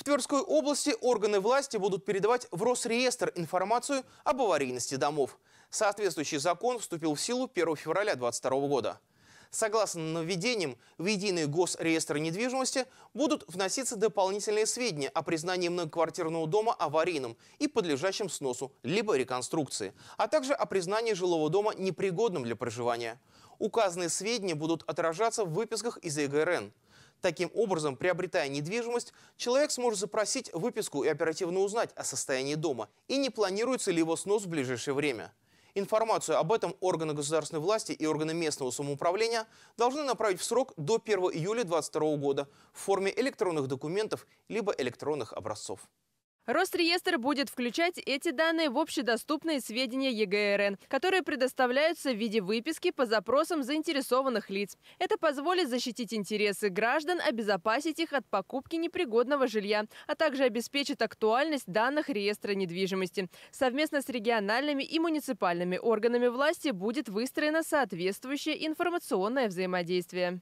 В Тверской области органы власти будут передавать в Росреестр информацию об аварийности домов. Соответствующий закон вступил в силу 1 февраля 2022 года. Согласно нововведениям, в единый госреестр недвижимости будут вноситься дополнительные сведения о признании многоквартирного дома аварийным и подлежащим сносу либо реконструкции, а также о признании жилого дома непригодным для проживания. Указанные сведения будут отражаться в выписках из ЕГРН – Таким образом, приобретая недвижимость, человек сможет запросить выписку и оперативно узнать о состоянии дома и не планируется ли его снос в ближайшее время. Информацию об этом органы государственной власти и органы местного самоуправления должны направить в срок до 1 июля 2022 года в форме электронных документов либо электронных образцов. Росреестр будет включать эти данные в общедоступные сведения ЕГРН, которые предоставляются в виде выписки по запросам заинтересованных лиц. Это позволит защитить интересы граждан, обезопасить их от покупки непригодного жилья, а также обеспечит актуальность данных реестра недвижимости. Совместно с региональными и муниципальными органами власти будет выстроено соответствующее информационное взаимодействие.